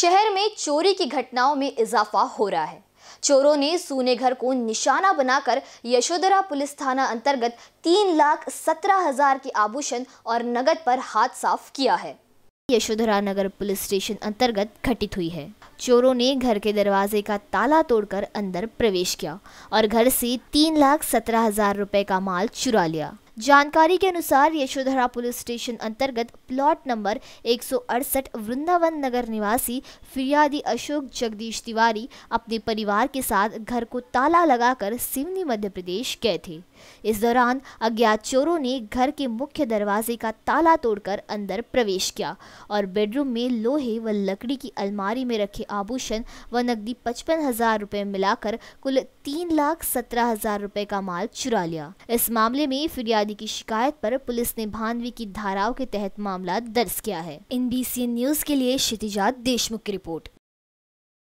शहर में चोरी की घटनाओं में इजाफा हो रहा है चोरों ने सूने घर को निशाना बनाकर यशोधरा पुलिस थाना अंतर्गत तीन लाख सत्रह हजार के आभूषण और नगद पर हाथ साफ किया है यशोधरा नगर पुलिस स्टेशन अंतर्गत घटित हुई है चोरों ने घर के दरवाजे का ताला तोड़कर अंदर प्रवेश किया और घर से तीन लाख सत्रह हजार रुपए का माल चुरा लिया जानकारी के अनुसार यशोधरा पुलिस स्टेशन अंतर्गत प्लॉट नंबर एक वृंदावन नगर निवासी फिरियादी अशोक जगदीश तिवारी अपने परिवार के साथ घर को ताला लगाकर सिवनी मध्य प्रदेश गए थे इस दौरान अज्ञात चोरों ने घर के मुख्य दरवाजे का ताला तोड़कर अंदर प्रवेश किया और बेडरूम में लोहे व लकड़ी की अलमारी में रखे आभूषण व नकदी पचपन हजार रुपये मिलाकर कुल तीन लाख सत्रह हजार रुपये का माल चुरा लिया इस मामले में फिरियादी जाने की शिकायत पर पुलिस ने भानवी की धाराओं के तहत मामला दर्ज किया है एन न्यूज के लिए क्षितिजात देशमुख की रिपोर्ट